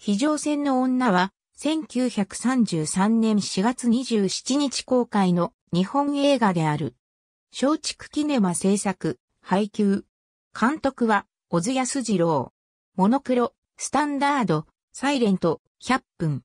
非常戦の女は、1933年4月27日公開の日本映画である。松竹キネマ制作、配給。監督は、小津安二郎。モノクロ、スタンダード、サイレント、100分。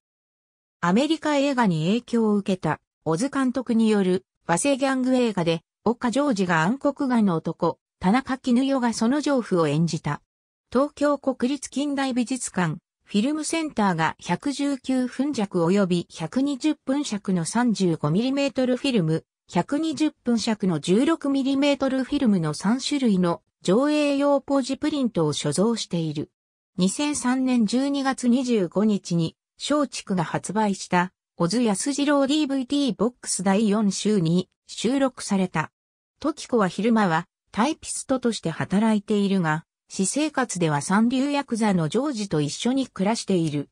アメリカ映画に影響を受けた、小津監督による、和製ギャング映画で、岡ジョージが暗黒眼の男、田中絹代がその丈夫を演じた。東京国立近代美術館、フィルムセンターが119分弱及び120分尺の 35mm フィルム、120分尺の 16mm フィルムの3種類の上映用ポジプリントを所蔵している。2003年12月25日に、松竹が発売した、小津安二郎 DVD ボックス第4週に収録された。時子は昼間はタイピストとして働いているが、私生活では三流ヤクザのジョージと一緒に暮らしている。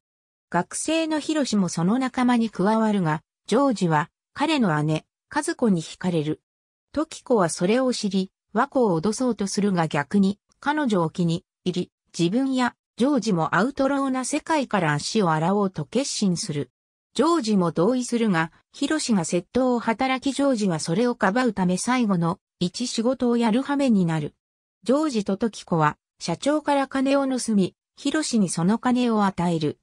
学生のヒロシもその仲間に加わるが、ジョージは彼の姉、和子に惹かれる。トキコはそれを知り、和子を脅そうとするが逆に彼女を気に入り、自分やジョージもアウトローな世界から足を洗おうと決心する。ジョージも同意するが、ヒロシが窃盗を働きジョージはそれをかばうため最後の一仕事をやる羽目になる。ジョージとトキコは社長から金を盗み、ヒロシにその金を与える。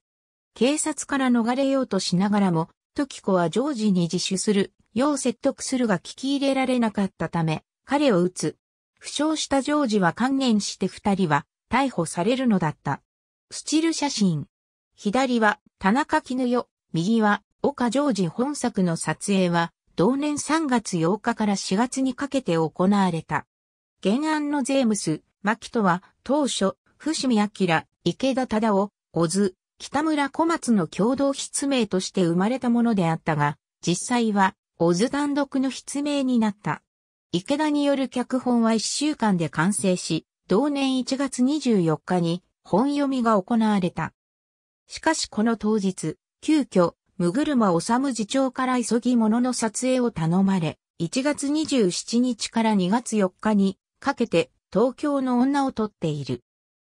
警察から逃れようとしながらも、時子はジョージに自首する、よう説得するが聞き入れられなかったため、彼を撃つ。負傷したジョージは観念して二人は逮捕されるのだった。スチル写真。左は田中絹代、右は岡ジョージ本作の撮影は同年3月8日から4月にかけて行われた。原案のゼームス、牧とは、当初、伏見明、池田忠夫、小津、北村小松の共同筆名として生まれたものであったが、実際は、小津単独の筆名になった。池田による脚本は1週間で完成し、同年1月24日に本読みが行われた。しかしこの当日、急遽、むぐるま治次長から急ぎ物の撮影を頼まれ、1月27日から2月4日にかけて東京の女を撮っている。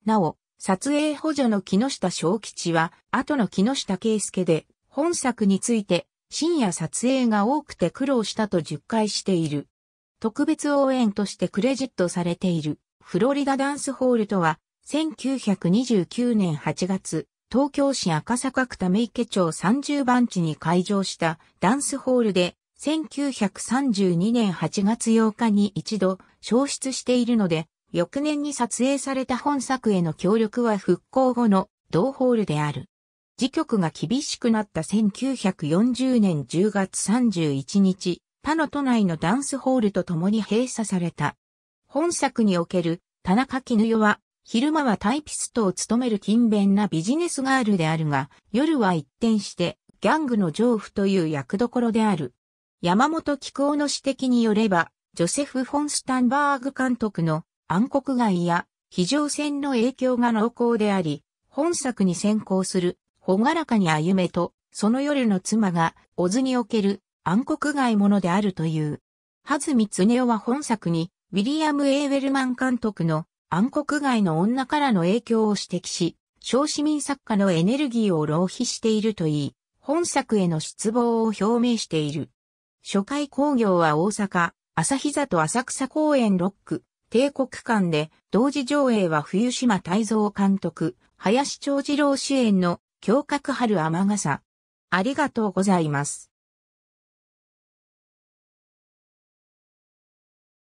なお、撮影補助の木下正吉は、後の木下圭介で、本作について、深夜撮影が多くて苦労したと述回している。特別応援としてクレジットされている、フロリダダンスホールとは、1929年8月、東京市赤坂区め池町30番地に開場したダンスホールで、1932年8月8日に一度、消失しているので、翌年に撮影された本作への協力は復興後の同ホールである。時局が厳しくなった1940年10月31日、他の都内のダンスホールと共に閉鎖された。本作における田中絹代は、昼間はタイピストを務める勤勉なビジネスガールであるが、夜は一転してギャングの丈夫という役どころである。山本菊夫の指摘によれば、ジョセフ・フォン・スタンバーグ監督の暗黒街や非常戦の影響が濃厚であり、本作に先行する、ほがらかに歩めと、その夜の妻が、オズにおける暗黒街ものであるという。はずみつねおは本作に、ウィリアム・エーウェルマン監督の暗黒街の女からの影響を指摘し、小市民作家のエネルギーを浪費しているといい、本作への失望を表明している。初回興行は大阪、朝座里浅草公園ロック、帝国館で、同時上映は冬島泰造監督、林長次郎主演の、胸郭春雨傘。ありがとうございます。